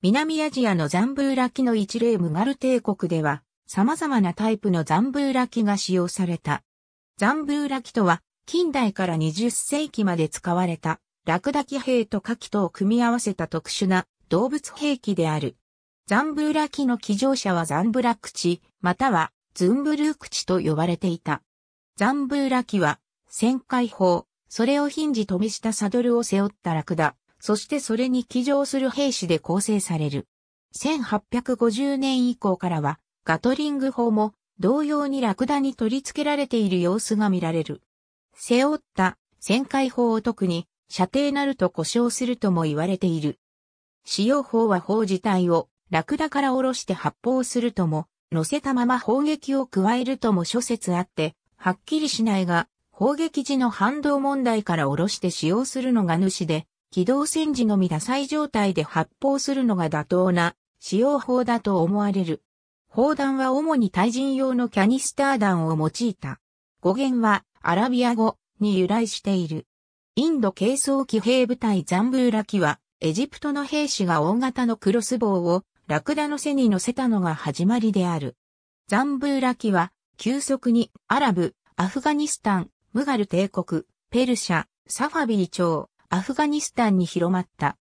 南アジアのザンブーラキの一例ムガル帝国では、様々なタイプのザンブーラキが使用された。ザンブーラキとは、近代から20世紀まで使われた、ラクダキ兵と火器とを組み合わせた特殊な動物兵器である。ザンブーラキの騎乗者はザンブラクチ、またはズンブルークチと呼ばれていた。ザンブーラキは、旋回砲、それをヒンジ飛びしたサドルを背負ったラクダ、そしてそれに騎乗する兵士で構成される。1850年以降からは、ガトリング砲も同様にラクダに取り付けられている様子が見られる。背負った旋回砲を特に射程なると故障するとも言われている。使用砲は砲自体をラクダから下ろして発砲するとも、乗せたまま砲撃を加えるとも諸説あって、はっきりしないが、砲撃時の反動問題から下ろして使用するのが主で、機動戦時のみ打砕状態で発砲するのが妥当な使用法だと思われる。砲弾は主に対人用のキャニスター弾を用いた。語源はアラビア語に由来している。インド軽装機兵部隊ザンブーラ機はエジプトの兵士が大型のクロス棒をラクダの背に乗せたのが始まりである。ザンブーラ機は急速にアラブ、アフガニスタン、ムガル帝国、ペルシャ、サファビー朝、アフガニスタンに広まった。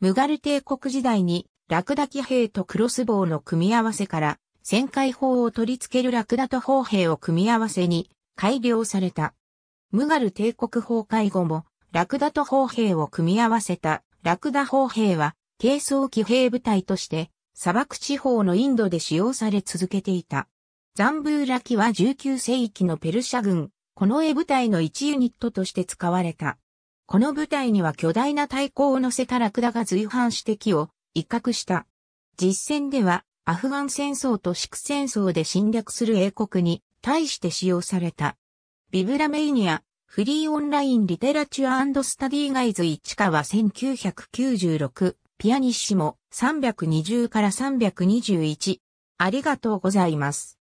ムガル帝国時代にラクダ騎兵とクロスボの組み合わせから旋回砲を取り付けるラクダと砲兵を組み合わせに改良された。ムガル帝国崩壊後もラクダと砲兵を組み合わせたラクダ砲兵は軽装騎兵部隊として砂漠地方のインドで使用され続けていた。ザンブーラキは19世紀のペルシャ軍、この絵部隊の1ユニットとして使われた。この部隊には巨大な対抗を乗せたラクダが随伴して機を威嚇した。実戦では、アフガン戦争とシク戦争で侵略する英国に対して使用された。ビブラメイニア、フリーオンラインリテラチュアスタディガイズ市川1996、ピアニッシモ320から321。ありがとうございます。